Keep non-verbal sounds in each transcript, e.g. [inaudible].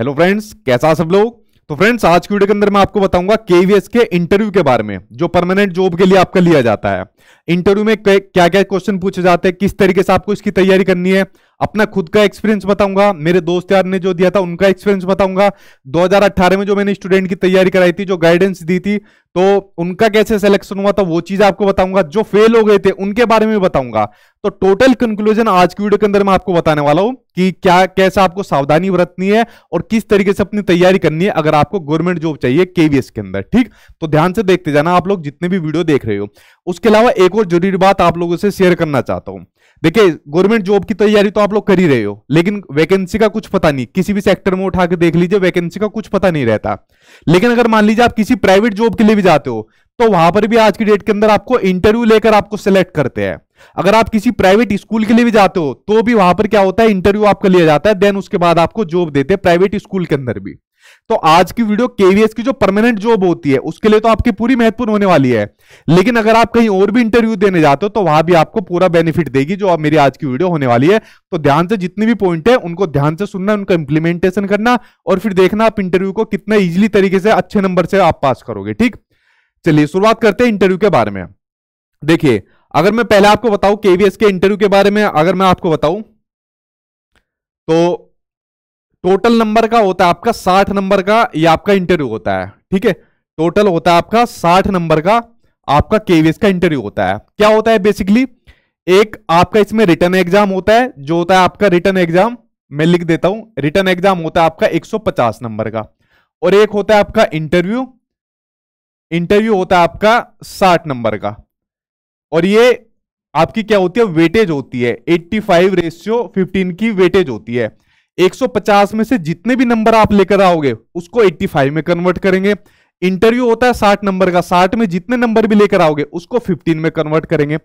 hello friends कैसा सब लोग तो फ्रेंड्स आज की वीडियो के अंदर मैं आपको बताऊंगा केवीएस के इंटरव्यू के बारे में जो परमानेंट जॉब के लिए आपका लिया जाता है इंटरव्यू में क्या क्या क्वेश्चन पूछे जाते हैं किस तरीके से आपको इसकी तैयारी करनी है अपना खुद का एक्सपीरियंस बताऊंगा मेरे दोस्त यार ने जो दिया था उनका एक्सपीरियंस बताऊंगा 2018 में जो मैंने स्टूडेंट की तैयारी कराई थी जो गाइडेंस दी थी तो उनका कैसे सिलेक्शन हुआ था वो चीज आपको बताऊंगा जो फेल हो गए थे उनके बारे में बताऊंगा तो टोटल कंक्लूजन आज की वीडियो के अंदर मैं आपको बताने वाला हूं कि क्या कैसा आपको सावधानी बरतनी है और किस तरीके से अपनी तैयारी करनी है अगर आपको गवर्नमेंट जॉब चाहिए केवीएस के अंदर ठीक तो ध्यान से देखते जाना आप लोग जितने भी वीडियो देख रहे हो उसके अलावा एक और जरूरी बात आप लोगों से शेयर करना चाहता हूं देखिए गवर्नमेंट जॉब की तैयारी तो आप लोग कर ही रहे हो लेकिन वैकेंसी का कुछ पता नहीं किसी भी सेक्टर में उठा के देख लीजिए वैकेंसी का कुछ पता नहीं रहता लेकिन अगर मान लीजिए आप किसी प्राइवेट जॉब के लिए भी जाते हो तो वहां पर भी आज की डेट के अंदर आपको इंटरव्यू लेकर आपको सिलेक्ट करते हैं अगर आप किसी प्राइवेट स्कूल के लिए भी जाते हो तो भी वहां पर क्या होता है इंटरव्यू आपका लिया जाता है देन उसके बाद आपको जॉब देते हैं प्राइवेट स्कूल के अंदर भी तो आज की वीडियो केवीएस की जो परमानेंट जॉब होती है उसके लिए तो आपकी पूरी महत्वपूर्ण होने वाली है लेकिन अगर आप कहीं और भी इंटरव्यू देने जाते हो तो वहां भी आपको पूरा बेनिफिट देगी जो आप मेरी आज की वीडियो होने वाली है तो ध्यान से जितने भी पॉइंट है उनको ध्यान से सुनना उनका इंप्लीमेंटेशन करना और फिर देखना आप इंटरव्यू को कितना ईजिली तरीके से अच्छे नंबर से आप पास करोगे ठीक चलिए शुरुआत करते हैं इंटरव्यू के बारे में देखिए अगर मैं पहले आपको बताऊं केवीएस के इंटरव्यू के बारे में अगर मैं आपको बताऊं तो टोटल नंबर का होता है आपका साठ नंबर का या आपका इंटरव्यू होता है ठीक है टोटल होता है आपका साठ नंबर का आपका केवीएस का इंटरव्यू होता है क्या होता है बेसिकली एक आपका इसमें रिटर्न एग्जाम होता है जो होता है आपका रिटर्न एग्जाम मैं लिख देता हूं रिटर्न एग्जाम होता है आपका 150 नंबर का और एक होता है आपका इंटरव्यू इंटरव्यू होता है आपका 60 नंबर का और ये आपकी क्या होती है वेटेज होती है 85 रेशियो फिफ्टीन की वेटेज होती है 150 में से जितने भी नंबर आप लेकर आओगे उसको 85 में कन्वर्ट करेंगे इंटरव्यू होता है 60 नंबर का 60 में जितने नंबर भी लेकर आओगे उसको 15 में कन्वर्ट करेंगे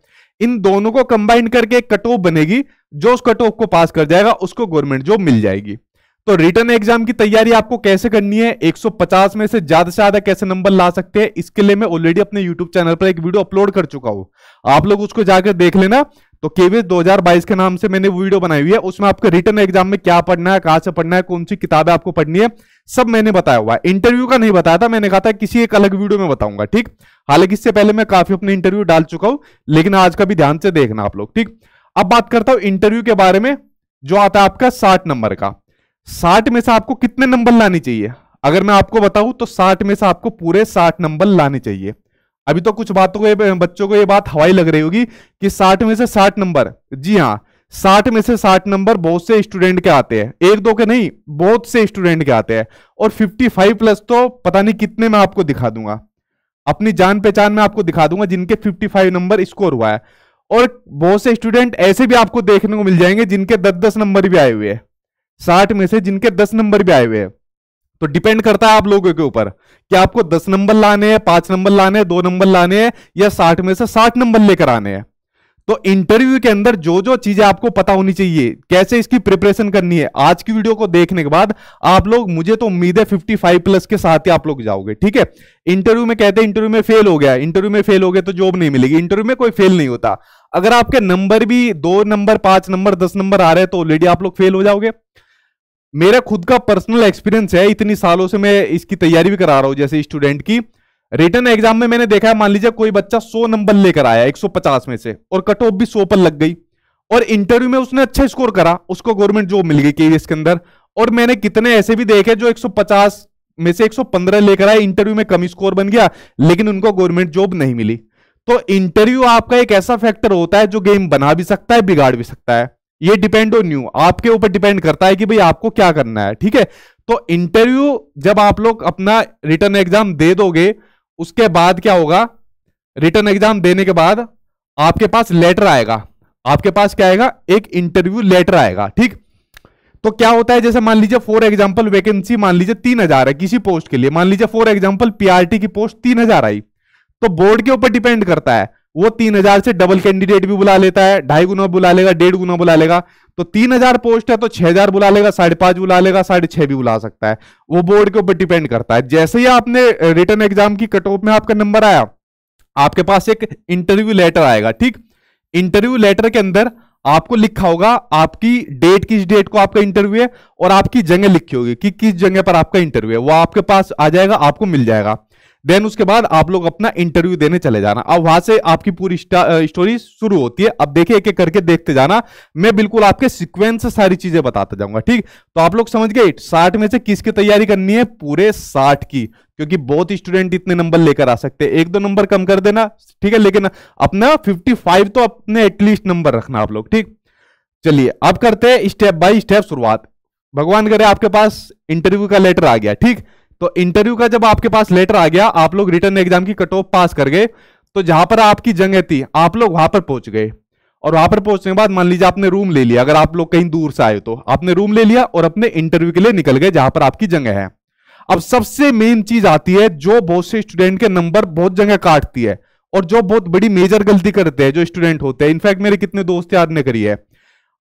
इन दोनों को कंबाइन करके एक कट ऑफ बनेगी जो उस कट ऑफ को पास कर जाएगा उसको गवर्नमेंट जॉब मिल जाएगी तो रिटर्न एग्जाम की तैयारी आपको कैसे करनी है 150 में से ज्यादा से ज्यादा कैसे नंबर ला सकते हैं इसके लिए मैं ऑलरेडी अपने यूट्यूब चैनल पर एक वीडियो अपलोड कर चुका हूं आप लोग उसको जाकर देख लेना तो केवीएस 2022 के नाम से मैंने वीडियो बनाई हुई है उसमें आपके रिटर्न एग्जाम में क्या पढ़ना है कहां से पढ़ना है कौन सी किताबें आपको पढ़नी है सब मैंने बताया हुआ है इंटरव्यू का नहीं बताया था मैंने कहा था किसी एक अलग वीडियो में बताऊंगा ठीक हालांकि इससे पहले मैं काफी अपने इंटरव्यू डाल चुका हूं लेकिन आज का भी ध्यान से देखना आप लोग ठीक अब बात करता हूं इंटरव्यू के बारे में जो आता है आपका साठ नंबर का साठ में से आपको कितने नंबर लानी चाहिए अगर मैं आपको बताऊं तो साठ में से आपको पूरे साठ नंबर लाने चाहिए अभी तो कुछ बातों को ये बच्चों को ये बात हवाई लग रही होगी कि साठ में से साठ नंबर जी हाँ साठ में से साठ नंबर बहुत से स्टूडेंट के आते हैं एक दो के नहीं बहुत से स्टूडेंट के आते हैं और फिफ्टी फाइव प्लस तो पता नहीं कितने में आपको दिखा दूंगा अपनी जान पहचान में आपको दिखा दूंगा जिनके फिफ्टी फाइव नंबर स्कोर हुआ है और बहुत से स्टूडेंट ऐसे भी आपको देखने को मिल जाएंगे जिनके दस दस नंबर भी आए हुए हैं साठ में से जिनके दस नंबर भी आए हुए हैं तो डिपेंड करता है आप लोगों के ऊपर कि आपको दस नंबर लाने हैं पांच नंबर लाने हैं दो नंबर लाने हैं या साठ में से साठ नंबर लेकर आने हैं तो इंटरव्यू के अंदर जो जो चीजें आपको पता होनी चाहिए कैसे इसकी प्रिपरेशन करनी है आज की वीडियो को देखने के बाद आप लोग मुझे तो उम्मीद है 55 प्लस के साथ ही आप लोग जाओगे ठीक है इंटरव्यू में कहते हैं इंटरव्यू में फेल हो गया इंटरव्यू में फेल हो गया तो जॉब नहीं मिलेगी इंटरव्यू में कोई फेल नहीं होता अगर आपके नंबर भी दो नंबर पांच नंबर दस नंबर आ रहे हैं तो ऑलरेडी आप लोग फेल हो जाओगे मेरा खुद का पर्सनल एक्सपीरियंस है इतनी सालों से मैं इसकी तैयारी भी करा रहा हूं जैसे स्टूडेंट की रिटर्न एग्जाम में मैंने देखा है मान लीजिए कोई बच्चा 100 नंबर लेकर आया 150 में से और कट ऑफ भी 100 पर लग गई और इंटरव्यू में उसने अच्छा स्कोर करा उसको गवर्नमेंट जॉब मिल गई केवीएस के अंदर और मैंने कितने ऐसे भी देखे जो 150 में से 115 लेकर आए इंटरव्यू में कम स्कोर बन गया लेकिन उनको गवर्नमेंट जॉब नहीं मिली तो इंटरव्यू आपका एक ऐसा फैक्टर होता है जो गेम बना भी सकता है बिगाड़ भी सकता है ये डिपेंड ऑन यू आपके ऊपर डिपेंड करता है कि भाई आपको क्या करना है ठीक है तो इंटरव्यू जब आप लोग अपना रिटर्न एग्जाम दे दोगे उसके बाद क्या होगा रिटर्न एग्जाम देने के बाद आपके पास लेटर आएगा आपके पास क्या आएगा एक इंटरव्यू लेटर आएगा ठीक तो क्या होता है जैसे मान लीजिए फॉर एग्जाम्पल वैकेंसी मान लीजिए तीन हजार है किसी पोस्ट के लिए मान लीजिए फॉर एग्जाम्पल पीआरटी की पोस्ट तीन हजार आई तो बोर्ड के ऊपर डिपेंड करता है वो तीन हजार से डबल कैंडिडेट भी बुला लेता है ढाई गुना बुला लेगा डेढ़ गुना बुला लेगा तो तीन हजार पोस्ट है तो छह हजार बुला लेगा साढ़े पांच बुला लेगा साढ़े छह भी बुला सकता है वो बोर्ड के ऊपर डिपेंड करता है जैसे ही आपने रिटर्न एग्जाम की कट ऑफ में आपका नंबर आया आपके पास एक इंटरव्यू लेटर आएगा ठीक इंटरव्यू लेटर के अंदर आपको लिखा होगा आपकी डेट किस डेट को आपका इंटरव्यू है और आपकी जगह लिखी होगी कि किस जगह पर आपका इंटरव्यू है वो आपके पास आ जाएगा आपको मिल जाएगा देन उसके बाद आप लोग अपना इंटरव्यू देने चले जाना अब वहां से आपकी पूरी स्टोरी शुरू होती है अब देखिए एक एक करके देखते जाना मैं बिल्कुल आपके सिक्वेंस से सारी चीजें बताता जाऊंगा ठीक तो आप लोग समझ गए साठ में से किसकी तैयारी करनी है पूरे साठ की क्योंकि बहुत स्टूडेंट इतने नंबर लेकर आ सकते हैं एक दो नंबर कम कर देना ठीक है लेकिन अपना 55 तो अपने एटलीस्ट नंबर रखना आप लोग ठीक चलिए अब करते हैं स्टेप बाय स्टेप शुरुआत भगवान करे आपके पास इंटरव्यू का लेटर आ गया ठीक तो इंटरव्यू का जब आपके पास लेटर आ गया आप लोग रिटर्न एग्जाम की कट ऑफ पास कर गए तो जहां पर आपकी जंग थी आप लोग वहां पर पहुंच गए और वहां पर पहुंचने के बाद मान लीजिए आपने रूम ले लिया अगर आप लोग कहीं दूर से आए तो आपने रूम ले लिया और अपने इंटरव्यू के लिए निकल गए जहां पर आपकी जगह है अब सबसे मेन चीज आती है जो बहुत से स्टूडेंट के नंबर बहुत जगह काटती है और जो बहुत बड़ी मेजर गलती करते हैं जो स्टूडेंट होते हैं इनफैक्ट मेरे कितने दोस्त याद ने करी है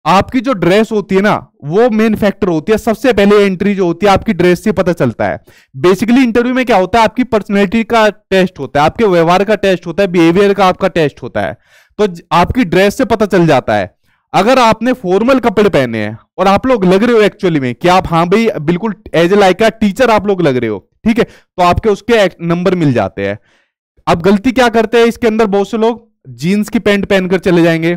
आपकी जो ड्रेस होती है ना वो मेन फैक्टर होती है सबसे पहले एंट्री जो होती है आपकी ड्रेस से पता चलता है बेसिकली इंटरव्यू में क्या होता है आपकी पर्सनैलिटी का टेस्ट होता है आपके व्यवहार का टेस्ट होता है बिहेवियर का आपका टेस्ट होता है तो आपकी ड्रेस से पता चल जाता है अगर आपने फॉर्मल कपड़े पहने हैं और आप लोग लग रहे हो एक्चुअली में कि आप हाँ भाई बिल्कुल एज ए लाइक टीचर आप लोग लग रहे हो ठीक है तो आपके उसके नंबर मिल जाते हैं अब गलती क्या करते हैं इसके अंदर बहुत से लोग जीन्स की पैंट पहनकर चले जाएंगे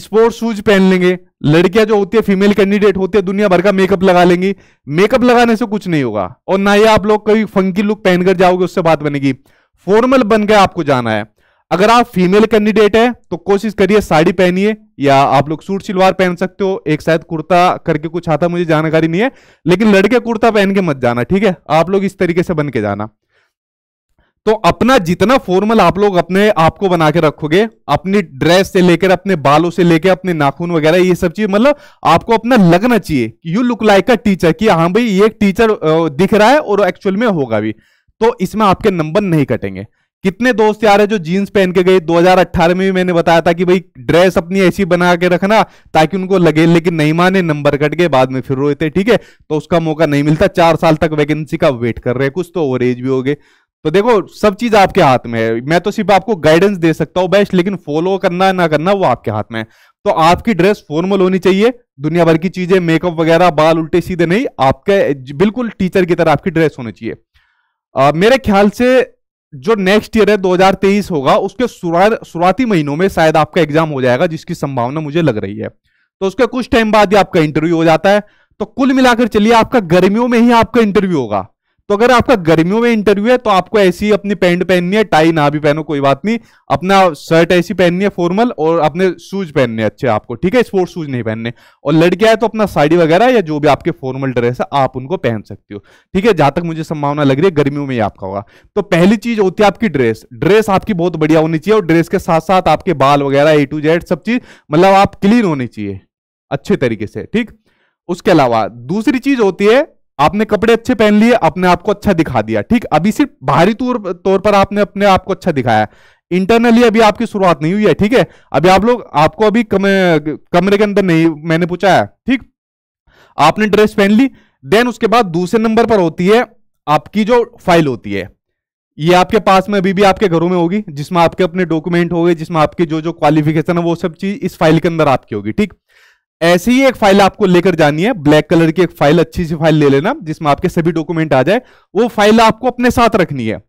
स्पोर्ट शूज पहन लेंगे लड़कियां जो होती है फीमेल कैंडिडेट होती है दुनिया भर का मेकअप लगा लेंगी मेकअप लगाने से कुछ नहीं होगा और ना ही आप लोग कोई फंकी लुक पहनकर जाओगे उससे बात बनेगी फॉर्मल बनकर आपको जाना है अगर आप फीमेल कैंडिडेट है तो कोशिश करिए साड़ी पहनिए या आप लोग सूट सलवार पहन सकते हो एक शायद कुर्ता करके कुछ आता मुझे जानकारी नहीं है लेकिन लड़के कुर्ता पहन के मत जाना ठीक है आप लोग इस तरीके से बन के जाना तो अपना जितना फॉर्मल आप लोग अपने आप को बना के रखोगे अपनी ड्रेस से लेकर अपने बालों से लेकर अपने नाखून वगैरह ये सब चीज मतलब आपको अपना लगना चाहिए you look like a teacher कि हाँ भाई ये एक टीचर दिख रहा है और एक्चुअल में होगा भी तो इसमें आपके नंबर नहीं कटेंगे कितने दोस्त यार है जो जीन्स पहन के गए 2018 में भी मैंने बताया था कि भाई ड्रेस अपनी ऐसी बना के रखना ताकि उनको लगे लेकिन नहीं माने नंबर कट गए बाद में फिर रोए थे ठीक है तो उसका मौका नहीं मिलता चार साल तक वैकेंसी का वेट कर रहे हैं कुछ तो ओवर एज भी हो गए तो देखो सब चीज आपके हाथ में है मैं तो सिर्फ आपको गाइडेंस दे सकता हूं बेस्ट लेकिन फॉलो करना ना करना वो आपके हाथ में है तो आपकी ड्रेस फॉर्मल होनी चाहिए दुनिया भर की चीजें मेकअप वगैरह बाल उल्टे सीधे नहीं आपके बिल्कुल टीचर की तरह आपकी ड्रेस होनी चाहिए आ, मेरे ख्याल से जो नेक्स्ट ईयर है 2023 होगा उसके शुरुआती महीनों में शायद आपका एग्जाम हो जाएगा जिसकी संभावना मुझे लग रही है तो उसके कुछ टाइम बाद ही आपका इंटरव्यू हो जाता है तो कुल मिलाकर चलिए आपका गर्मियों में ही आपका इंटरव्यू होगा तो अगर आपका गर्मियों में इंटरव्यू है तो आपको ऐसी अपनी पैंट पहननी है टाई ना भी पहनो कोई बात नहीं अपना शर्ट ऐसी पहननी है फॉर्मल और अपने शूज पहनने अच्छे आपको ठीक है स्पोर्ट्स शूज नहीं पहनने और लड़के आए तो अपना साड़ी वगैरह या जो भी आपके फॉर्मल ड्रेस है आप उनको पहन सकते हो ठीक है जहां तक मुझे संभावना लग रही है गर्मियों में ही आपका होगा तो पहली चीज होती है आपकी ड्रेस ड्रेस आपकी बहुत बढ़िया होनी चाहिए और ड्रेस के साथ साथ आपके बाल वगैरह ए टू जेड सब चीज मतलब आप क्लीन होनी चाहिए अच्छे तरीके से ठीक उसके अलावा दूसरी चीज होती है आपने कपड़े अच्छे पहन लिए अपने आपको अच्छा दिखा दिया ठीक अभी सिर्फ बाहरी तौर पर आपने अपने आपको अच्छा दिखाया इंटरनली अभी आपकी शुरुआत नहीं हुई है ठीक है अभी आप लोग आपको अभी कमरे के अंदर नहीं मैंने पूछा है ठीक आपने ड्रेस पहन ली देन उसके बाद दूसरे नंबर पर होती है आपकी जो फाइल होती है ये आपके पास में अभी भी आपके घरों में होगी जिसमें आपके अपने डॉक्यूमेंट हो गए जिसमें आपकी जो जो क्वालिफिकेशन है वो सब चीज इस फाइल के अंदर आपकी होगी ठीक ऐसी ही एक फाइल आपको लेकर जानी है ब्लैक कलर की एक फाइल अच्छी सी फाइल ले लेना जिसमें आपके सभी डॉक्यूमेंट आ जाए वो फाइल आपको अपने साथ रखनी है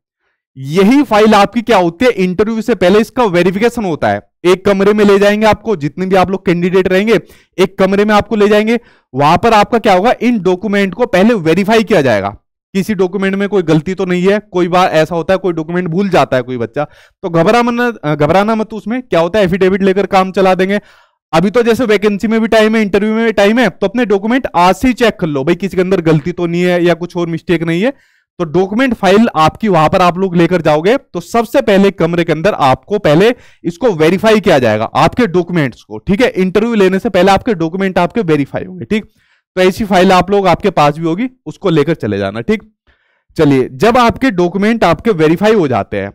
यही फाइल आपकी क्या होती है इंटरव्यू से पहले इसका वेरिफिकेशन होता है एक कमरे में ले जाएंगे आपको जितने भी आप लोग कैंडिडेट रहेंगे एक कमरे में आपको ले जाएंगे वहां पर आपका क्या होगा इन डॉक्यूमेंट को पहले वेरीफाई किया जाएगा किसी डॉक्यूमेंट में कोई गलती तो नहीं है कोई बार ऐसा होता है कोई डॉक्यूमेंट भूल जाता है कोई बच्चा तो घबरा घबराना मत उसमें क्या होता है एफिडेविट लेकर काम चला देंगे अभी तो जैसे वैकेंसी में भी टाइम है इंटरव्यू में भी टाइम है तो अपने डॉक्यूमेंट आज से ही चेक कर लो भाई किसी के अंदर गलती तो नहीं है या कुछ और मिस्टेक नहीं है तो डॉक्यूमेंट फाइल आपकी वहां पर आप लोग लेकर जाओगे तो सबसे पहले कमरे के अंदर आपको पहले इसको वेरीफाई किया जाएगा आपके डॉक्यूमेंट्स को ठीक है इंटरव्यू लेने से पहले आपके डॉक्यूमेंट आपके वेरीफाई होंगे ठीक तो ऐसी फाइल आप लोग आपके पास भी होगी उसको लेकर चले जाना ठीक चलिए जब आपके डॉक्यूमेंट आपके वेरीफाई हो जाते हैं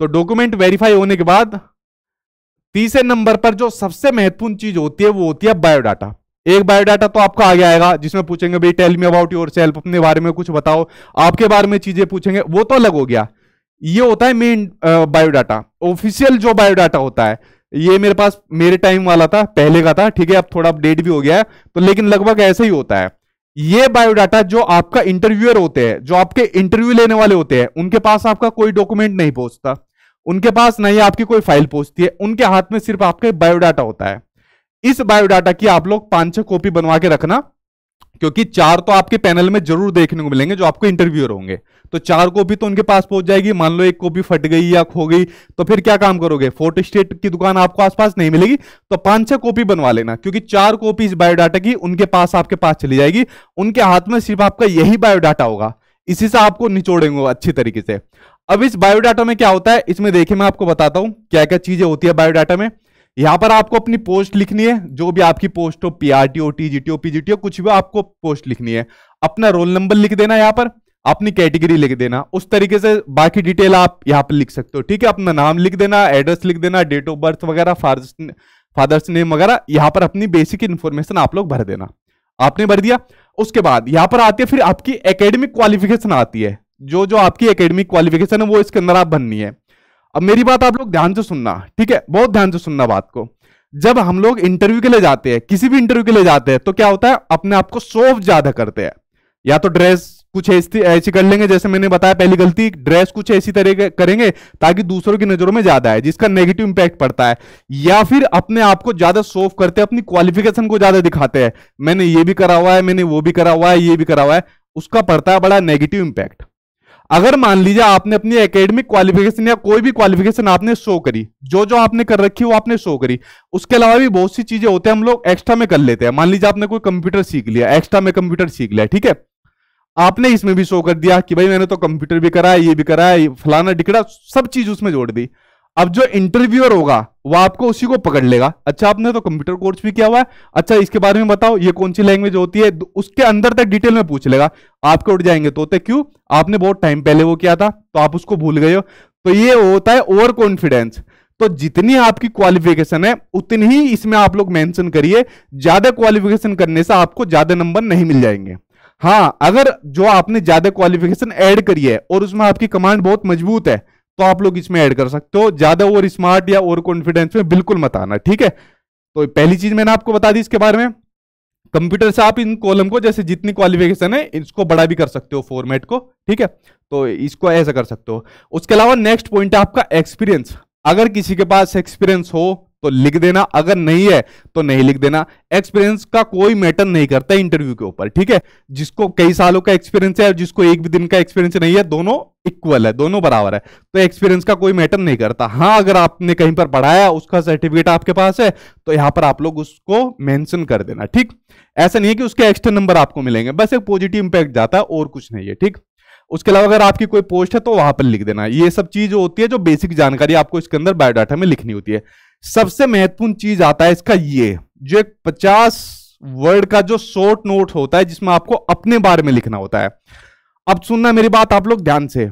तो डॉक्यूमेंट वेरीफाई होने के बाद तीसरे नंबर पर जो सबसे महत्वपूर्ण चीज होती है वो होती है बायोडाटा एक बायोडाटा तो आपका आगे आएगा जिसमें पूछेंगे भाई tell me about yourself अपने बारे में कुछ बताओ आपके बारे में चीजें पूछेंगे वो तो अलग हो गया ये होता है मेन बायोडाटा ऑफिशियल जो बायोडाटा होता है ये मेरे पास मेरे टाइम वाला था पहले का था ठीक है अब थोड़ा अपडेट भी हो गया है तो लेकिन लगभग ऐसे ही होता है ये बायोडाटा जो आपका इंटरव्यूअर होते हैं जो आपके इंटरव्यू लेने वाले होते हैं उनके पास आपका कोई डॉक्यूमेंट नहीं पहुंचता उनके पास नहीं आपकी कोई फाइल पहुंचती है उनके हाथ में सिर्फ आपका बायोडाटा होता है इस बायोडाटा की आप लोग पांच छह कॉपी बनवा के रखना क्योंकि चार तो आपके पैनल में जरूर देखने को मिलेंगे जो आपको इंटरव्यूअर होंगे तो चार कॉपी तो उनके पास पहुंच जाएगी मान लो एक कॉपी फट गई या खो गई तो फिर क्या काम करोगे फोटो स्टेट की दुकान आपको आसपास नहीं मिलेगी तो पांच छह कॉपी बनवा लेना क्योंकि चार कॉपी इस बायोडाटा की उनके पास आपके पास चली जाएगी उनके हाथ में सिर्फ आपका यही बायोडाटा होगा इसी से आपको निचोड़ेंगे अच्छी तरीके से अब इस बायोडाटा में क्या होता है इसमें देखिए मैं आपको बताता हूँ क्या क्या चीजें होती है बायोडाटा में यहां पर आपको अपनी पोस्ट लिखनी है जो भी आपकी पोस्ट हो पीआरटी हो टीजीटी कुछ भी आपको पोस्ट लिखनी है अपना रोल नंबर लिख देना यहाँ पर अपनी कैटेगरी लिख देना उस तरीके से बाकी डिटेल आप यहाँ पर लिख सकते हो ठीक है अपना नाम लिख देना एड्रेस लिख देना डेट ऑफ बर्थ वगैरह फादर्स फादर्स नेम वगैरह यहाँ पर अपनी बेसिक इन्फॉर्मेशन आप लोग भर देना आपने भर दिया उसके बाद यहां पर आती है फिर आपकी एकेडमिक क्वालिफिकेशन आती है जो जो आपकी एकेडमिक क्वालिफिकेशन है वो इसके अंदर आप बननी है अब मेरी बात आप लोग ध्यान से सुनना ठीक है बहुत ध्यान से सुनना बात को जब हम लोग इंटरव्यू के लिए जाते हैं किसी भी इंटरव्यू के लिए जाते हैं तो क्या होता है अपने आप को सोफ ज्यादा करते हैं या तो ड्रेस कुछ ऐसी ऐसी कर लेंगे जैसे मैंने बताया पहली गलती ड्रेस कुछ ऐसी तरह करेंगे ताकि दूसरों की नजरों में ज्यादा है जिसका नेगेटिव इंपैक्ट पड़ता है या फिर अपने आप को ज्यादा सोफ करते हैं अपनी क्वालिफिकेशन को ज्यादा दिखाते हैं मैंने ये भी करा हुआ है मैंने वो भी करा हुआ है ये भी करा हुआ है उसका पड़ता है बड़ा नेगेटिव इंपैक्ट अगर मान लीजिए आपने अपनी एकेडमिक क्वालिफिकेशन या कोई भी क्वालिफिकेशन आपने शो करी जो जो आपने कर रखी वो आपने शो करी उसके अलावा भी बहुत सी चीजें होते हैं हम लोग एक्स्ट्रा में कर लेते हैं मान लीजिए आपने कोई कंप्यूटर सीख लिया एक्स्ट्रा में कंप्यूटर सीख लिया ठीक है आपने इसमें भी शो कर दिया कि भाई मैंने तो कंप्यूटर भी करा है ये भी करा है फलाना डिकड़ा सब चीज उसमें जोड़ दी अब जो इंटरव्यूअर होगा वह आपको उसी को पकड़ लेगा अच्छा आपने तो कंप्यूटर कोर्स भी किया हुआ है अच्छा इसके बारे में बताओ ये कौन सी लैंग्वेज होती है उसके अंदर तक डिटेल में पूछ लेगा आपके उठ जाएंगे तोते क्यों आपने बहुत टाइम पहले वो किया था तो आप उसको भूल गए हो तो ये होता है ओवर कॉन्फिडेंस तो जितनी आपकी क्वालिफिकेशन है उतनी ही इसमें आप लोग मेंशन करिए ज्यादा क्वालिफिकेशन करने से आपको ज्यादा नंबर नहीं मिल जाएंगे हाँ अगर जो आपने ज्यादा क्वालिफिकेशन ऐड करी है और उसमें आपकी कमांड बहुत मजबूत है तो आप लोग इसमें ऐड कर सकते हो ज्यादा ओवर स्मार्ट या ओवर कॉन्फिडेंस में बिल्कुल मत आना ठीक है तो पहली चीज मैंने आपको बता दी इसके बारे में कंप्यूटर से आप इन कॉलम को जैसे जितनी क्वालिफिकेशन है इसको बड़ा भी कर सकते हो फॉर्मेट को ठीक है तो इसको ऐसा कर सकते हो उसके अलावा नेक्स्ट पॉइंट है आपका एक्सपीरियंस अगर किसी के पास एक्सपीरियंस हो तो लिख देना अगर नहीं है तो नहीं लिख देना एक्सपीरियंस का कोई मैटर नहीं करता इंटरव्यू के ऊपर ठीक है जिसको कई सालों का एक्सपीरियंस है और जिसको एक भी दिन का एक्सपीरियंस नहीं है दोनों इक्वल है दोनों बराबर है तो एक्सपीरियंस का कोई मैटर नहीं करता हाँ अगर आपने कहीं पर पढ़ाया उसका सर्टिफिकेट आपके पास है तो यहां पर आप लोग उसको मेंशन कर देना ठीक ऐसा नहीं है कि उसके एक्स्ट्रा नंबर आपको मिलेंगे बस एक पॉजिटिव इंपैक्ट जाता है और कुछ नहीं है ठीक उसके अलावा अगर आपकी कोई पोस्ट है तो वहां पर लिख देना ये सब चीज होती है जो बेसिक जानकारी आपको इसके अंदर बायोडाटा में लिखनी होती है सबसे महत्वपूर्ण चीज आता है इसका ये जो एक पचास वर्ड का जो शॉर्ट नोट होता है जिसमें आपको अपने बारे में लिखना होता है अब सुनना मेरी बात आप लोग ध्यान से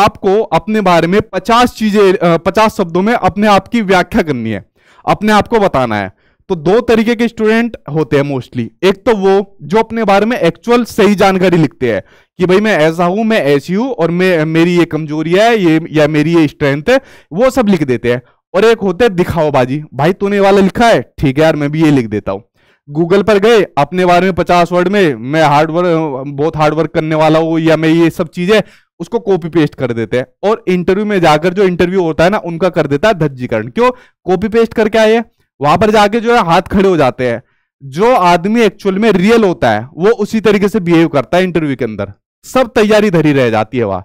आपको अपने बारे में पचास चीजें पचास शब्दों में अपने आप की व्याख्या करनी है अपने आप को बताना है तो दो तरीके के स्टूडेंट होते हैं मोस्टली एक तो वो जो अपने बारे में एक्चुअल सही जानकारी लिखते हैं कि भाई मैं ऐसा हूं मैं ऐसी हूं और मैं मेरी ये कमजोरी है ये या मेरी ये स्ट्रेंथ है वो सब लिख देते हैं और एक होते बाजी भाई तूने वाला लिखा है ठीक है यार मैं भी ये लिख देता हूँ गूगल पर गए अपने बारे में पचास वर्ड में मैं हार्ड वर्क बहुत हार्ड वर्क करने वाला हूँ या मैं ये सब चीजें उसको कॉपी पेस्ट कर देते हैं और इंटरव्यू में जाकर जो इंटरव्यू होता है ना उनका कर देता है धज्जीकरण क्यों कॉपी पेस्ट करके आए वहां पर जाके जो है हाथ खड़े हो जाते हैं जो आदमी एक्चुअल में रियल होता है वो उसी तरीके से बिहेव करता है इंटरव्यू के अंदर सब तैयारी धरी रह जाती है वहां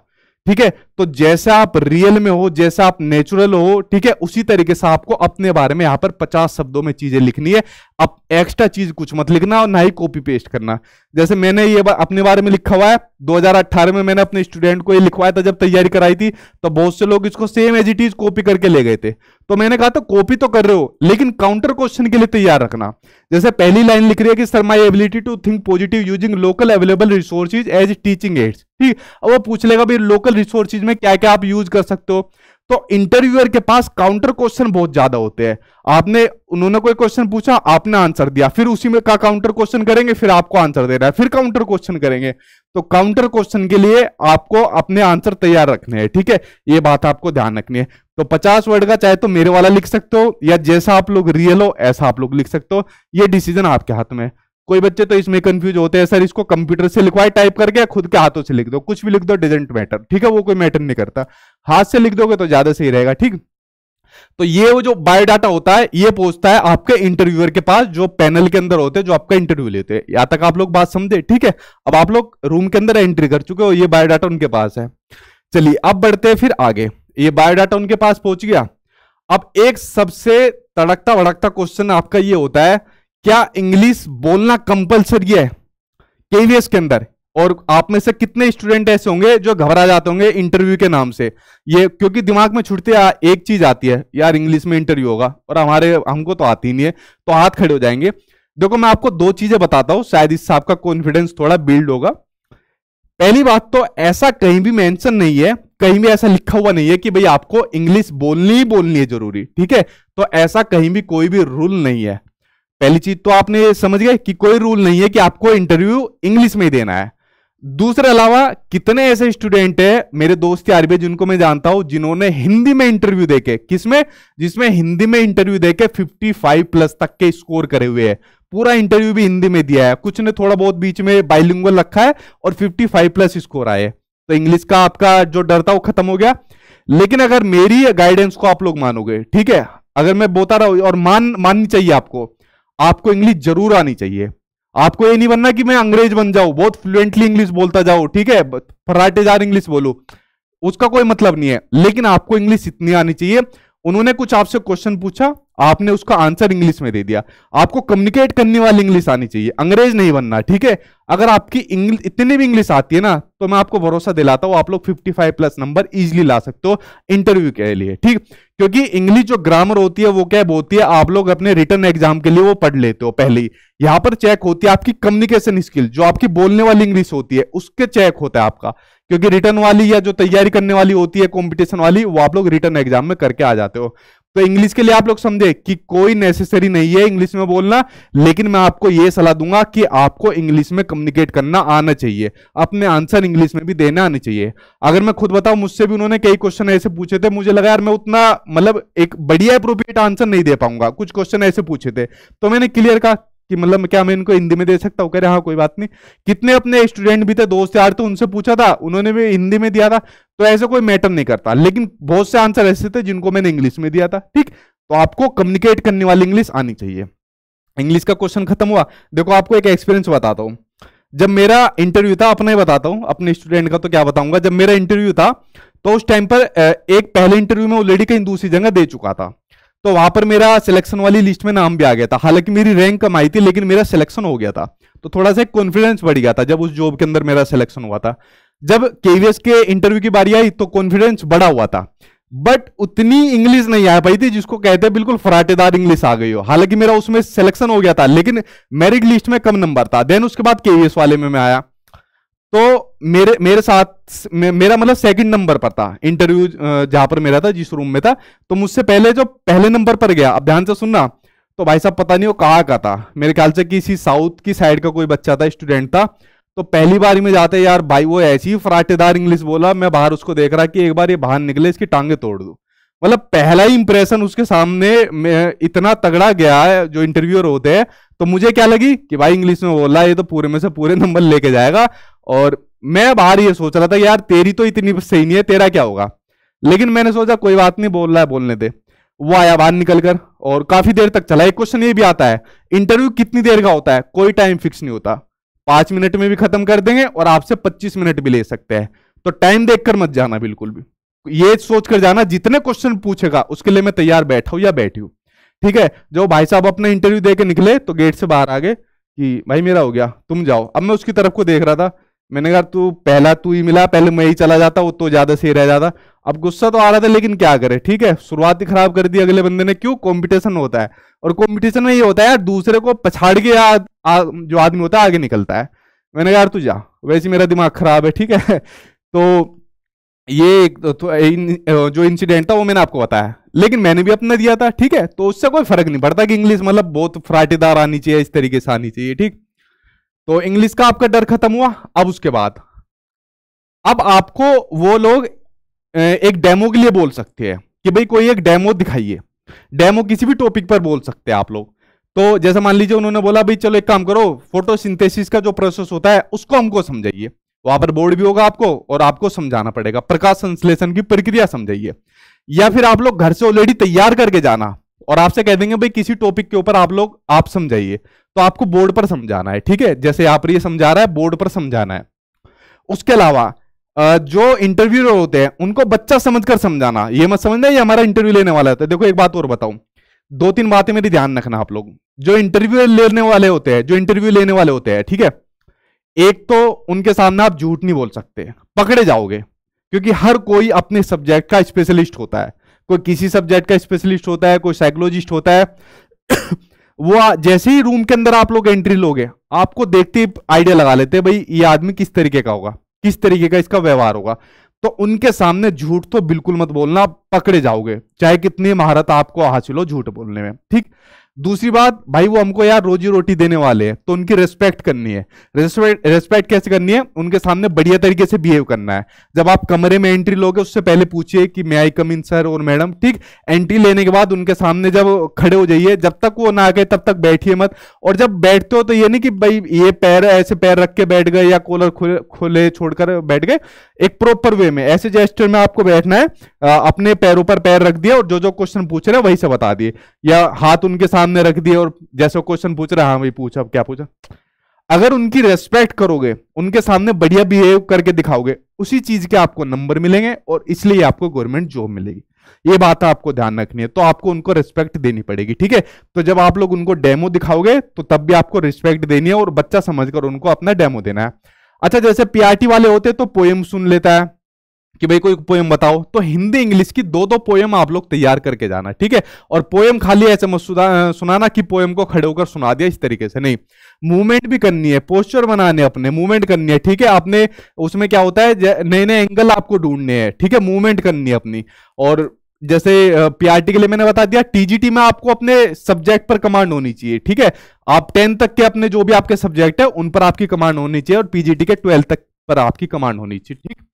ठीक है तो जैसे आप रियल में हो जैसे आप नेचुरल हो ठीक है उसी तरीके से आपको अपने बारे में यहां पर पचास शब्दों में चीजें लिखनी है अब एक्स्ट्रा चीज कुछ मत लिखना और ना ही कॉपी पेस्ट करना जैसे मैंने ये बा, अपने बारे में लिखा हुआ है 2018 में मैंने अपने स्टूडेंट को ये लिखवाया था जब तैयारी कराई थी तो बहुत से लोग इसको same as it is copy करके ले गए थे तो मैंने कहा था कॉपी तो कर रहे हो लेकिन काउंटर क्वेश्चन के लिए तैयार रखना जैसे पहली लाइन लिख रही है कि sir my ability to think positive using local available resources as teaching aids ठीक अब वो पूछ लेगा भाई लोकल रिसोर्सिस में क्या क्या आप यूज कर सकते हो तो इंटरव्यूअर के पास काउंटर क्वेश्चन बहुत ज्यादा होते हैं आपने उन्होंने कोई क्वेश्चन पूछा आपने आंसर दिया फिर उसी में का काउंटर क्वेश्चन करेंगे फिर आपको आंसर दे रहा है फिर काउंटर क्वेश्चन करेंगे तो काउंटर क्वेश्चन के लिए आपको अपने आंसर तैयार रखने हैं ठीक है ये बात आपको ध्यान रखनी है तो पचास वर्ड का चाहे तो मेरे वाला लिख सकते हो या जैसा आप लोग रियल हो ऐसा आप लोग लिख सकते हो ये डिसीजन आपके हाथ में है कोई बच्चे तो इसमें कंफ्यूज होते हैं सर इसको कंप्यूटर से लिखवाए टाइप करके या खुद के हाथों से लिख दो कुछ भी लिख दो डिजेंट मैटर ठीक है वो कोई मैटर नहीं करता हाथ से लिख दोगे तो ज्यादा सही रहेगा ठीक तो ये वो जो बायोडाटा होता है ये पहुंचता है आपके इंटरव्यूअर के पास जो पैनल के अंदर होते हैं जो आपका इंटरव्यू लेते हैं यहां तक आप लोग बात समझे ठीक है अब आप लोग रूम के अंदर एंट्री कर चुके हो ये बायोडाटा उनके पास है चलिए अब बढ़ते हैं फिर आगे ये बायोडाटा उनके पास पहुंच गया अब एक सबसे तड़कता वड़कता क्वेश्चन आपका ये होता है क्या इंग्लिश बोलना कंपलसरी है केवीएस के अंदर और आप में से कितने स्टूडेंट ऐसे होंगे जो घबरा जाते होंगे इंटरव्यू के नाम से ये क्योंकि दिमाग में छुटते एक चीज आती है यार इंग्लिश में इंटरव्यू होगा और हमारे हमको तो आती नहीं है तो हाथ खड़े हो जाएंगे देखो मैं आपको दो चीजें बताता हूं शायद इससे आपका कॉन्फिडेंस थोड़ा बिल्ड होगा पहली बात तो ऐसा कहीं भी मेंशन नहीं है कहीं भी ऐसा लिखा हुआ नहीं है कि भाई आपको इंग्लिश बोलनी ही बोलनी है जरूरी ठीक है तो ऐसा कहीं भी कोई भी रूल नहीं है पहली चीज तो आपने समझ गए कि कोई रूल नहीं है कि आपको इंटरव्यू इंग्लिश में देना है दूसरे अलावा कितने ऐसे स्टूडेंट है मेरे दोस्त यार भी जिनको मैं जानता हूं जिन्होंने हिंदी में इंटरव्यू देके किसमें जिसमें हिंदी में इंटरव्यू देके 55 प्लस तक के स्कोर करे हुए हैं पूरा इंटरव्यू भी हिंदी में दिया है कुछ ने थोड़ा बहुत बीच में बाइलिंगल रखा है और 55 प्लस स्कोर आए तो इंग्लिश का आपका जो डर था वो खत्म हो गया लेकिन अगर मेरी गाइडेंस को आप लोग मानोगे ठीक है अगर मैं बोता रहा और मान माननी चाहिए आपको आपको इंग्लिश जरूर आनी चाहिए आपको ये नहीं बनना कि मैं अंग्रेज बन जाऊं बहुत फ्लुएंटली इंग्लिश बोलता जाऊं ठीक है फराटेदार इंग्लिश बोलू उसका कोई मतलब नहीं है लेकिन आपको इंग्लिश इतनी आनी चाहिए उन्होंने कुछ आपसे क्वेश्चन पूछा आपने उसका आंसर इंग्लिश में दे दिया आपको कम्युनिकेट करने वाली इंग्लिश आनी चाहिए अंग्रेज नहीं बनना ठीक है अगर आपकी इंग्लिश इतनी भी इंग्लिश आती है ना तो मैं आपको भरोसा दिलाता हूं आप लोग 55 प्लस नंबर इजीली ला सकते हो इंटरव्यू के लिए ठीक क्योंकि इंग्लिश जो ग्रामर होती है वो क्या बोलती है आप लोग अपने रिटर्न एग्जाम के लिए वो पढ़ लेते हो पहले ही यहां पर चेक होती है आपकी कम्युनिकेशन स्किल जो आपकी बोलने वाली इंग्लिश होती है उसके चेक होता है आपका क्योंकि रिटर्न वाली या जो तैयारी करने वाली होती है कॉम्पिटिशन वाली वो आप लोग रिटर्न एग्जाम में करके आ जाते हो तो इंग्लिश के लिए आप लोग समझे कि कोई नेसेसरी नहीं है इंग्लिश में बोलना लेकिन मैं आपको यह सलाह दूंगा कि आपको इंग्लिश में कम्युनिकेट करना आना चाहिए अपने आंसर इंग्लिश में भी देना आने चाहिए अगर मैं खुद बताऊं मुझसे भी उन्होंने कई क्वेश्चन ऐसे पूछे थे मुझे लगा यार मैं उतना मतलब एक बढ़िया अप्रोप्रिएट आंसर नहीं दे पाऊंगा कुछ क्वेश्चन ऐसे पूछे थे तो मैंने क्लियर कहा कि मतलब क्या मैं इनको हिंदी में दे सकता हूँ कह रहे हाँ कोई बात नहीं कितने अपने स्टूडेंट भी थे दोस्त यार तो उनसे पूछा था उन्होंने भी हिंदी में दिया था तो ऐसा कोई मैटर नहीं करता लेकिन बहुत से आंसर ऐसे थे जिनको मैंने इंग्लिश में दिया था ठीक तो आपको कम्युनिकेट करने वाली इंग्लिश आनी चाहिए इंग्लिश का क्वेश्चन खत्म हुआ देखो आपको एक एक्सपीरियंस बताता हूँ जब मेरा इंटरव्यू था अपना ही बताता हूँ अपने स्टूडेंट का तो क्या बताऊंगा जब मेरा इंटरव्यू था तो उस टाइम पर एक पहले इंटरव्यू में ऑलरेडी कहीं दूसरी जगह दे चुका था तो वहां पर मेरा सिलेक्शन वाली लिस्ट में नाम भी आ गया था हालांकि मेरी रैंक कम आई थी लेकिन मेरा सिलेक्शन हो गया था तो थोड़ा सा कॉन्फिडेंस बढ़ गया था जब उस जॉब के अंदर मेरा सिलेक्शन हुआ था जब केवीएस के इंटरव्यू की बारी आई तो कॉन्फिडेंस बढ़ा हुआ था बट उतनी इंग्लिश नहीं आ पाई थी जिसको कहते हैं बिल्कुल फराटेदार इंग्लिश आ गई हो हालांकि मेरा उसमें सिलेक्शन हो गया था लेकिन मेरिट लिस्ट में कम नंबर था देन उसके बाद केवीएस वाले में मैं आया तो मेरे मेरे साथ मे, मेरा मतलब सेकंड नंबर पर था इंटरव्यू जहां पर मेरा था जिस रूम में था तो मुझसे पहले जो पहले नंबर पर गया अब ध्यान से सुनना तो भाई साहब पता नहीं वो कहाँ का था मेरे ख्याल से किसी साउथ की साइड का कोई बच्चा था स्टूडेंट था तो पहली बार में जाते यार भाई वो ऐसी फराटेदार इंग्लिश बोला मैं बाहर उसको देख रहा कि एक बार ये बाहर निकले इसकी टांगे तोड़ दू मतलब पहला ही इंप्रेशन उसके सामने इतना तगड़ा गया है जो इंटरव्यूअर होते हैं तो मुझे क्या लगी कि भाई इंग्लिश में बोला ये तो पूरे में से पूरे नंबर लेके जाएगा और मैं बाहर ये सोच रहा था यार तेरी तो इतनी सही नहीं है तेरा क्या होगा लेकिन मैंने सोचा कोई बात नहीं बोल रहा है बोलने दे वो आया बाहर निकलकर और काफी देर तक चला एक क्वेश्चन ये भी आता है इंटरव्यू कितनी देर का होता है कोई टाइम फिक्स नहीं होता पांच मिनट में भी खत्म कर देंगे और आपसे पच्चीस मिनट भी ले सकते हैं तो टाइम देखकर मत जाना बिल्कुल भी ये सोच कर जाना जितने क्वेश्चन पूछेगा उसके लिए मैं तैयार बैठा या बैठी हूं ठीक है जो भाई साहब अपना इंटरव्यू दे के निकले तो गेट से बाहर आ गए कि भाई मेरा हो गया तुम जाओ अब मैं उसकी तरफ को देख रहा था मैंने कहा तू पहला तू ही मिला पहले मैं ही चला जाता वो तो ज्यादा सही रह जाता अब गुस्सा तो आ रहा था लेकिन क्या करे ठीक है शुरुआत ही खराब कर दी अगले बंदे ने क्यों कॉम्पिटिशन होता है और कॉम्पिटिशन में ये होता है यार दूसरे को पछाड़ के जो आदमी होता है आगे निकलता है मैंने कहा यार तू जा वैसे मेरा दिमाग खराब है ठीक है [laughs] तो ये तो, तो इन, जो इंसिडेंट था वो मैंने आपको बताया लेकिन मैंने भी अपना दिया था ठीक है तो उससे कोई फर्क नहीं पड़ता कि इंग्लिश मतलब बहुत फ्राटेदार आनी चाहिए इस तरीके से आनी चाहिए ठीक तो इंग्लिश का आपका डर खत्म हुआ अब उसके बाद अब आपको वो लोग एक डेमो के लिए बोल सकते हैं कि भाई कोई एक डेमो दिखाइए डेमो किसी भी टॉपिक पर बोल सकते हैं आप लोग तो जैसे मान लीजिए उन्होंने बोला भाई चलो एक काम करो फोटोसिंथेसिस का जो प्रोसेस होता है उसको हमको समझाइए वहां पर बोर्ड भी होगा आपको और आपको समझाना पड़ेगा प्रकाश संश्लेषण की प्रक्रिया समझाइए या फिर आप लोग घर से ऑलरेडी तैयार करके जाना और आपसे कह देंगे भाई किसी टॉपिक के ऊपर आप लोग आप समझाइए तो आपको बोर्ड पर समझाना है ठीक है जैसे आप ये समझा रहा है बोर्ड पर समझाना है उसके अलावा जो इंटरव्यूर होते हैं उनको बच्चा समझकर समझाना ये मत समझना ये हमारा इंटरव्यू लेने वाला होता है देखो एक बात और बताऊं दो तीन बातें मेरी ध्यान रखना आप लोग जो इंटरव्यू लेने वाले होते हैं जो इंटरव्यू लेने वाले होते हैं ठीक है एक तो उनके सामने आप झूठ नहीं बोल सकते पकड़े जाओगे क्योंकि हर कोई अपने सब्जेक्ट का स्पेशलिस्ट होता है कोई किसी सब्जेक्ट का स्पेशलिस्ट होता है कोई साइकोलॉजिस्ट होता है [coughs] वो जैसे ही रूम के अंदर आप लोग एंट्री लोगे आपको देखते ही आइडिया लगा लेते हैं भाई ये आदमी किस तरीके का होगा किस तरीके का इसका व्यवहार होगा तो उनके सामने झूठ तो बिल्कुल मत बोलना आप पकड़े जाओगे चाहे कितनी महारत आपको हासिल हो झूठ बोलने में ठीक दूसरी बात भाई वो हमको यार रोजी रोटी देने वाले हैं तो उनकी रेस्पेक्ट करनी है रेस्पेक्ट रेस्पेक्ट कैसे करनी है उनके सामने बढ़िया तरीके से बिहेव करना है जब आप कमरे में एंट्री लोगे उससे पहले पूछिए कि may I come in sir और मैडम ठीक एंट्री लेने के बाद उनके सामने जब खड़े हो जाइए जब तक वो ना आ गए तब तक बैठिए मत और जब बैठते हो तो ये नहीं कि भाई ये पैर ऐसे पैर रख के बैठ गए या कॉलर खोले छोड़कर बैठ गए एक प्रॉपर वे में ऐसे जेस्टर में आपको बैठना है अपने पैरों पर पैर रख दिया और जो जो क्वेश्चन पूछ रहे हैं वही से बता दिए या हाथ उनके सामने सामने रख दिया और जैसे क्वेश्चन पूछ रहा हाँ भाई पूछ अब क्या पूछा अगर उनकी रेस्पेक्ट करोगे उनके सामने बढ़िया बिहेव करके दिखाओगे उसी चीज के आपको नंबर मिलेंगे और इसलिए आपको गवर्नमेंट जॉब मिलेगी ये बात आपको ध्यान रखनी है तो आपको उनको रिस्पेक्ट देनी पड़ेगी ठीक है तो जब आप लोग उनको डेमो दिखाओगे तो तब भी आपको रिस्पेक्ट देनी है और बच्चा समझकर उनको अपना डेमो देना है अच्छा जैसे पीआरटी वाले होते हैं तो पोएम सुन लेता है कि भाई कोई पोएम बताओ तो हिंदी इंग्लिश की दो दो पोएम आप लोग तैयार करके जाना ठीक है और पोएम खाली ऐसे मत सुनाना कि पोएम को खड़े होकर सुना दिया इस तरीके से नहीं मूवमेंट भी करनी है पोस्चर बनाने अपने मूवमेंट करनी है ठीक है आपने उसमें क्या होता है नए नए एंगल आपको ढूंढने हैं ठीक है मूवमेंट करनी है अपनी और जैसे पीआरटी e के लिए मैंने बता दिया टीजीटी में आपको अपने सब्जेक्ट पर कमांड होनी चाहिए ठीक है आप टेंथ तक के अपने जो भी आपके सब्जेक्ट है उन पर आपकी कमांड होनी चाहिए और पीजीटी के ट्वेल्थ तक पर आपकी कमांड होनी चाहिए ठीक है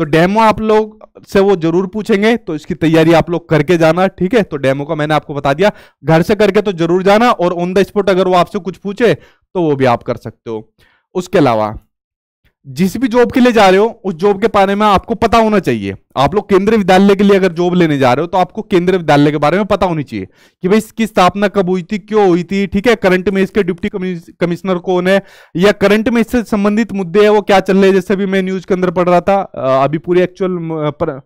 तो डेमो आप लोग से वो जरूर पूछेंगे तो इसकी तैयारी आप लोग करके जाना ठीक है तो डेमो का मैंने आपको बता दिया घर से करके तो जरूर जाना और ऑन द स्पॉट अगर वो आपसे कुछ पूछे तो वो भी आप कर सकते हो उसके अलावा जिस भी जॉब के लिए जा रहे हो उस जॉब के बारे में आपको पता होना चाहिए आप लोग केंद्रीय विद्यालय के लिए अगर जॉब लेने जा रहे हो तो आपको केंद्रीय विद्यालय के बारे में पता होनी चाहिए कि भाई इसकी स्थापना कब हुई थी क्यों हुई थी ठीक है करंट में इसके डिप्टी कमिश्नर कौन है या करंट में इससे संबंधित मुद्दे है वो क्या चल रहे हैं जैसे अभी मैं न्यूज के अंदर पढ़ रहा था अभी पूरी एक्चुअल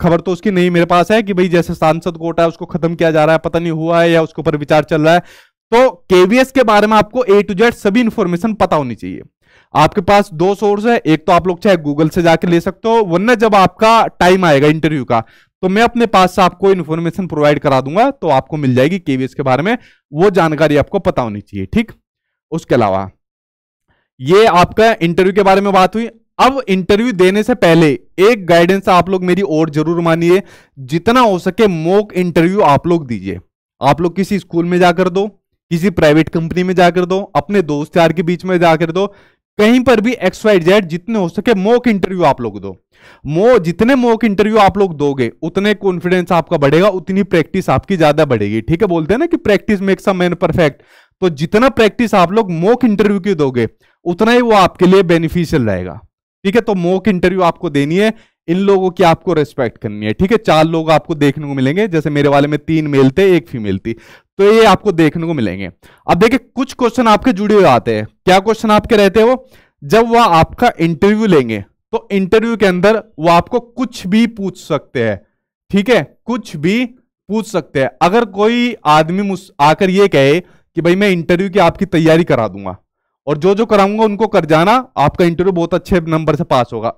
खबर तो उसकी नहीं मेरे पास है कि भाई जैसे सांसद कोटा है उसको खत्म किया जा रहा है पता नहीं हुआ है या उसके ऊपर विचार चल रहा है तो केवीएस के बारे में आपको ए टू जेड सभी इंफॉर्मेशन पता होनी चाहिए आपके पास दो सोर्स है एक तो आप लोग चाहे गूगल से जाके ले सकते हो वरना जब आपका टाइम आएगा इंटरव्यू का तो मैं अपने पास से आपको इन्फॉर्मेशन प्रोवाइड करा दूंगा तो आपको मिल जाएगी केवीएस के बारे में वो जानकारी आपको पता होनी चाहिए ठीक उसके अलावा ये आपका इंटरव्यू के बारे में बात हुई अब इंटरव्यू देने से पहले एक गाइडेंस आप लोग मेरी और जरूर मानिए जितना हो सके मोक इंटरव्यू आप लोग दीजिए आप लोग किसी स्कूल में जाकर दो किसी प्राइवेट कंपनी में जाकर दो अपने दोस्त यार के बीच में जाकर दो कहीं पर भी एक्स वाई जेड जितने हो सके मोक इंटरव्यू आप लोग दो मो जितने मोक इंटरव्यू आप लोग दोगे उतने कॉन्फिडेंस आपका बढ़ेगा उतनी प्रैक्टिस आपकी ज्यादा बढ़ेगी ठीक है बोलते हैं ना कि practice makes a man perfect तो जितना प्रैक्टिस आप लोग मोक इंटरव्यू की दोगे उतना ही वो आपके लिए बेनिफिशियल रहेगा ठीक है तो मोक इंटरव्यू आपको देनी है इन लोगों की आपको रेस्पेक्ट करनी है ठीक है चार लोग आपको देखने को मिलेंगे जैसे मेरे वाले में तीन मेल थे एक फीमेल थी तो ये आपको देखने को मिलेंगे अब देखिए कुछ क्वेश्चन आपके जुड़े हुए आते हैं क्या क्वेश्चन आपके रहते हो जब वह आपका इंटरव्यू लेंगे तो इंटरव्यू के अंदर वो आपको कुछ भी पूछ सकते हैं ठीक है कुछ भी पूछ सकते हैं अगर कोई आदमी आकर ये कहे कि भाई मैं इंटरव्यू की आपकी तैयारी करा दूंगा और जो जो कराऊंगा उनको कर जाना आपका इंटरव्यू बहुत अच्छे नंबर से पास होगा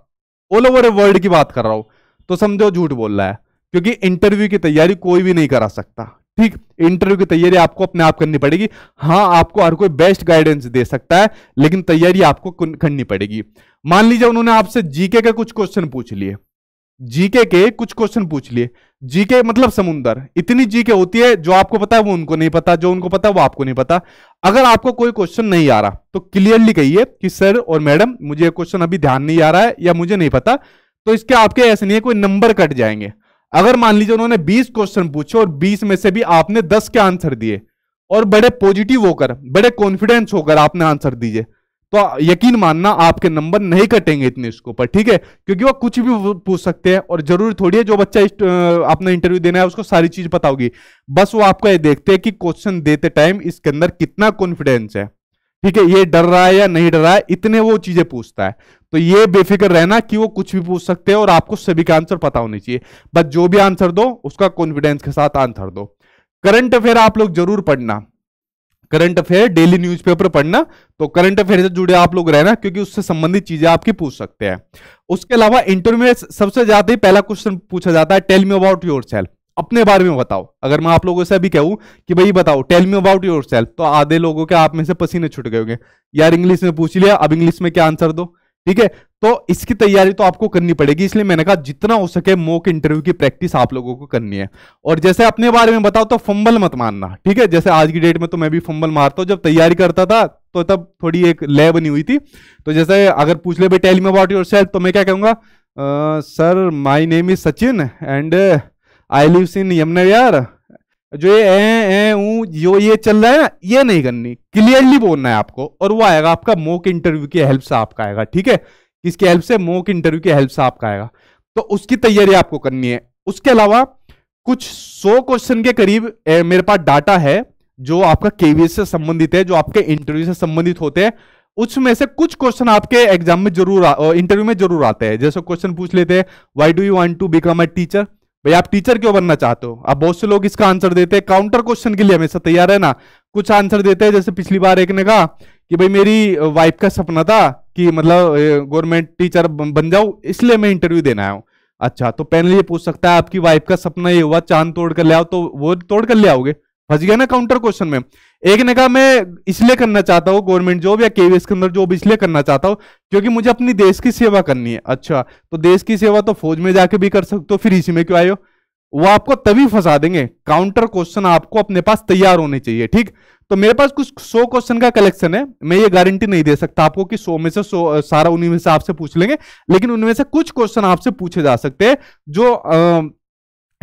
ऑल ओवर ए वर्ल्ड की बात कर रहा हूं तो समझो झूठ बोल रहा है क्योंकि इंटरव्यू की तैयारी कोई भी नहीं करा सकता ठीक इंटरव्यू की तैयारी आपको अपने आप करनी पड़ेगी हाँ आपको हर कोई बेस्ट गाइडेंस दे सकता है लेकिन तैयारी आपको करनी पड़ेगी मान लीजिए उन्होंने आपसे जीके के कुछ क्वेश्चन पूछ लिए जीके के कुछ क्वेश्चन पूछ लिए जीके मतलब समुंदर इतनी जीके होती है जो आपको पता है वो उनको नहीं पता जो उनको पता है वो आपको नहीं पता अगर आपको कोई क्वेश्चन नहीं आ रहा तो क्लियरली कहिए कि सर और मैडम मुझे क्वेश्चन अभी ध्यान नहीं आ रहा है या मुझे नहीं पता तो इसके आपके ऐसे नहीं है कोई नंबर कट जाएंगे अगर मान लीजिए उन्होंने 20 क्वेश्चन पूछे और 20 में से भी आपने 10 के आंसर दिए और बड़े पॉजिटिव होकर बड़े कॉन्फिडेंस होकर आपने आंसर दीजिए तो यकीन मानना आपके नंबर नहीं कटेंगे इतने इसके ऊपर ठीक है क्योंकि वो कुछ भी पूछ सकते हैं और जरूरी थोड़ी है जो बच्चा आपने इंटरव्यू देना है उसको सारी चीज बताओगी बस वो आपका ये देखते हैं कि क्वेश्चन देते टाइम इसके अंदर कितना कॉन्फिडेंस है ठीक है ये डर रहा है या नहीं डर रहा है इतने वो चीजें पूछता है तो ये बेफिक्र रहना कि वो कुछ भी पूछ सकते हैं और आपको सभी का आंसर पता होना चाहिए बस जो भी आंसर दो उसका कॉन्फिडेंस के साथ आंसर दो करंट अफेयर आप लोग जरूर पढ़ना करंट अफेयर डेली न्यूज़पेपर पढ़ना तो करंट अफेयर से जुड़े आप लोग रहना क्योंकि उससे संबंधित चीजें आपकी पूछ सकते हैं उसके अलावा इंटरव्यू में सबसे ज्यादा ही पहला क्वेश्चन पूछा जाता है tell me about yourself अपने बारे में बताओ अगर मैं आप लोगों से अभी कहूँ कि भाई बताओ tell me about yourself तो आधे लोगों के आप में से पसीने छुट गए होंगे यार इंग्लिश में पूछ लिया अब इंग्लिश में क्या आंसर दो ठीक है तो इसकी तैयारी तो आपको करनी पड़ेगी इसलिए मैंने कहा जितना हो सके मोक इंटरव्यू की प्रैक्टिस आप लोगों को करनी है और जैसे अपने बारे में बताओ तो फंबल मत मानना ठीक है जैसे आज की डेट में तो मैं भी फंबल मारता हूँ जब तैयारी करता था तो तब थोड़ी एक लय बनी हुई थी तो जैसे अगर पूछ ले भाई tell me about yourself तो मैं क्या कहूँगा sir my name is Sachin and uh, I live seen Yamuna यार जो ये ए, ए, उ, जो ये चल रहा है ना ये नहीं करनी क्लियरली बोलना है आपको और वो आएगा आपका मोक इंटरव्यू की हेल्प से आपका आएगा ठीक है इसकी हेल्प से मोक इंटरव्यू की हेल्प से आपका आएगा तो उसकी तैयारी आपको करनी है उसके अलावा कुछ सौ क्वेश्चन के करीब ए, मेरे पास डाटा है जो आपका केवीएस से संबंधित है जो आपके इंटरव्यू से संबंधित होते हैं उसमें से कुछ क्वेश्चन आपके एग्जाम में जरूर इंटरव्यू में जरूर आते हैं जैसे क्वेश्चन पूछ लेते हैं why do you want to become a teacher भाई आप टीचर क्यों बनना चाहते हो आप बहुत से लोग इसका आंसर देते हैं काउंटर क्वेश्चन के लिए हमेशा तैयार है ना कुछ आंसर देते हैं जैसे पिछली बार एक ने कहा कि भाई मेरी वाइफ का सपना था कि मतलब गवर्नमेंट टीचर बन जाऊ इसलिए मैं इंटरव्यू देना आया हूँ अच्छा तो पैनल ये पूछ सकता है आपकी वाइफ का सपना ये हुआ चांद तोड़ कर ले आओ तो वो तोड़ कर ले आओगे फंस गया ना काउंटर क्वेश्चन में एक ने कहा मैं इसलिए करना चाहता हूँ गवर्नमेंट जॉब या केवीएस के अंदर जॉब इसलिए करना चाहता हूँ क्योंकि मुझे अपनी देश की सेवा करनी है अच्छा तो देश की सेवा तो फौज में जाके भी कर सकते हो फिर इसी में क्यों आयो वो आपको तभी फंसा देंगे काउंटर क्वेश्चन आपको अपने पास तैयार होने चाहिए ठीक तो मेरे पास कुछ सौ क्वेश्चन का कलेक्शन है मैं ये गारंटी नहीं दे सकता आपको कि सौ में से सौ सारा उन्हीं में से आपसे पूछ लेंगे लेकिन उनमें से कुछ क्वेश्चन आपसे पूछे जा सकते हैं जो आ,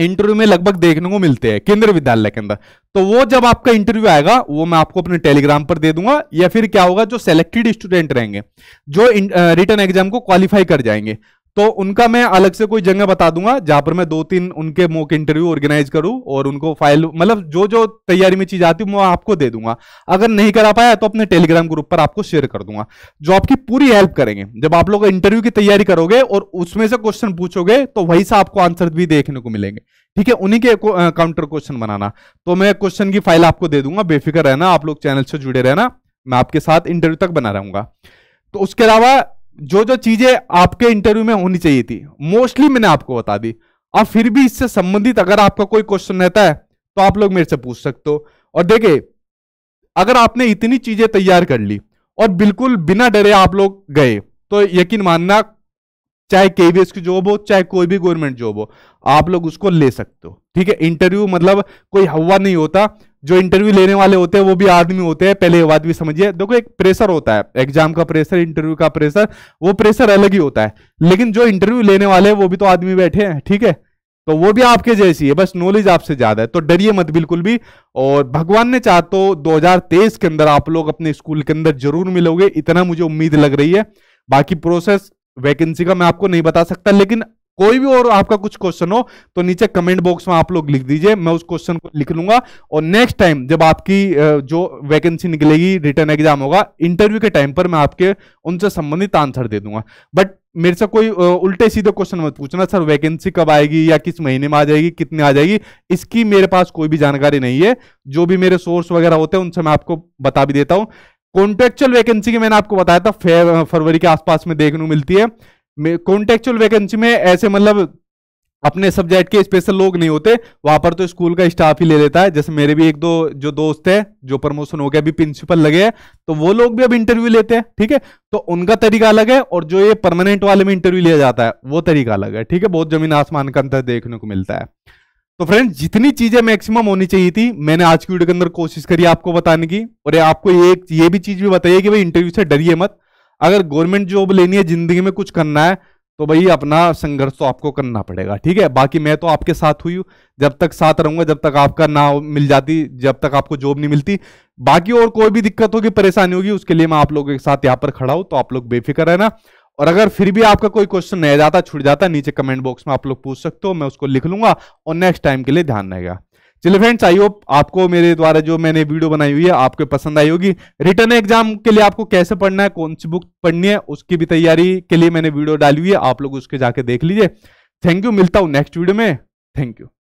इंटरव्यू में लगभग देखने को मिलते हैं केंद्रीय विद्यालय के अंदर तो वो जब आपका इंटरव्यू आएगा वो मैं आपको अपने टेलीग्राम पर दे दूंगा या फिर क्या होगा जो सेलेक्टेड स्टूडेंट रहेंगे जो रिटर्न एग्जाम को क्वालिफाई कर जाएंगे तो उनका मैं अलग से कोई जगह बता दूंगा जहां पर मैं दो तीन उनके मोक इंटरव्यू ऑर्गेनाइज करूं और उनको फाइल मतलब जो जो तैयारी में चीज आती है वो आपको दे दूंगा अगर नहीं करा पाया तो अपने टेलीग्राम ग्रुप पर आपको शेयर कर दूंगा जो आपकी पूरी हेल्प करेंगे जब आप लोग इंटरव्यू की तैयारी करोगे और उसमें से क्वेश्चन पूछोगे तो वही से आपको आंसर भी देखने को मिलेंगे ठीक है उन्हीं के काउंटर क्वेश्चन बनाना तो मैं क्वेश्चन की फाइल आपको दे दूंगा बेफिक्र रहना आप लोग चैनल से जुड़े रहना मैं आपके साथ इंटरव्यू तक बना रहूंगा तो उसके अलावा जो जो चीजें आपके इंटरव्यू में होनी चाहिए थी मोस्टली मैंने आपको बता दी और फिर भी इससे संबंधित अगर आपका कोई क्वेश्चन रहता है तो आप लोग मेरे से पूछ सकते हो और देखिए अगर आपने इतनी चीजें तैयार कर ली और बिल्कुल बिना डरे आप लोग गए तो यकीन मानना चाहे केवीएस की जॉब हो चाहे कोई भी गवर्नमेंट जॉब हो आप लोग उसको ले सकते हो ठीक है इंटरव्यू मतलब कोई हवा नहीं होता जो इंटरव्यू लेने वाले होते हैं वो भी आदमी होते हैं पहले बात भी समझिए देखो एक प्रेशर होता है एग्जाम का प्रेशर इंटरव्यू का प्रेशर वो प्रेशर अलग ही होता है लेकिन जो इंटरव्यू लेने वाले हैं वो भी तो आदमी बैठे हैं ठीक है तो वो भी आपके जैसी है बस नॉलेज आपसे ज्यादा है तो डरिए मत बिल्कुल भी और भगवान ने चाह तो दो के अंदर आप लोग अपने स्कूल के अंदर जरूर मिलोगे इतना मुझे उम्मीद लग रही है बाकी प्रोसेस वैकेंसी का मैं आपको नहीं बता सकता लेकिन कोई भी और आपका कुछ क्वेश्चन हो तो नीचे कमेंट बॉक्स में आप लोग लिख दीजिए मैं उस क्वेश्चन को लिख लूंगा और नेक्स्ट टाइम जब आपकी जो वैकेंसी निकलेगी रिटर्न एग्जाम होगा इंटरव्यू के टाइम पर मैं आपके उनसे संबंधित आंसर दे दूंगा बट मेरे से कोई उल्टे सीधे क्वेश्चन मत पूछना सर वैकेंसी कब आएगी या किस महीने में आ जाएगी कितने आ जाएगी इसकी मेरे पास कोई भी जानकारी नहीं है जो भी मेरे सोर्स वगैरह होते हैं उनसे मैं आपको बता भी देता हूँ कॉन्ट्रेक्चुअल वैकेंसी की मैंने आपको बताया था फरवरी के आसपास में देखने को मिलती है कॉन्टेक्चुअल वैकेंसी में ऐसे मतलब अपने सब्जेक्ट के स्पेशल लोग नहीं होते वहां पर तो स्कूल का स्टाफ ही ले लेता है जैसे मेरे भी एक दो जो दोस्त है जो प्रमोशन हो गया अभी प्रिंसिपल लगे हैं तो वो लोग भी अब इंटरव्यू लेते हैं ठीक है तो उनका तरीका अलग है और जो ये परमानेंट वाले में इंटरव्यू लिया जाता है वो तरीका अलग है ठीक है बहुत जमीन आसमान का अंतर देखने को मिलता है तो फ्रेंड जितनी चीजें मैक्सिमम होनी चाहिए थी मैंने आज की वीडियो के अंदर कोशिश करी आपको बताने की और आपको एक ये भी चीज भी बताइए कि भाई इंटरव्यू से डरिए मत अगर गवर्नमेंट जॉब लेनी है जिंदगी में कुछ करना है तो भाई अपना संघर्ष तो आपको करना पड़ेगा ठीक है बाकी मैं तो आपके साथ हुई हूँ जब तक साथ रहूंगा जब तक आपका ना मिल जाती जब तक आपको जॉब नहीं मिलती बाकी और कोई भी दिक्कत होगी परेशानी होगी उसके लिए मैं आप लोगों के साथ यहाँ पर खड़ा हूँ तो आप लोग बेफिक्र है ना और अगर फिर भी आपका कोई क्वेश्चन नहीं जाता छूट जाता नीचे कमेंट बॉक्स में आप लोग पूछ सकते हो मैं उसको लिख लूंगा और नेक्स्ट टाइम के लिए ध्यान रहेगा चलिए फ्रेंड्स आई होप आपको मेरे द्वारा जो मैंने वीडियो बनाई हुई है आपको पसंद आई होगी रिटर्न एग्जाम के लिए आपको कैसे पढ़ना है कौन सी बुक पढ़नी है उसकी भी तैयारी के लिए मैंने वीडियो डाली हुई है आप लोग उसके जाके देख लीजिए थैंक यू मिलता हूँ नेक्स्ट वीडियो में थैंक यू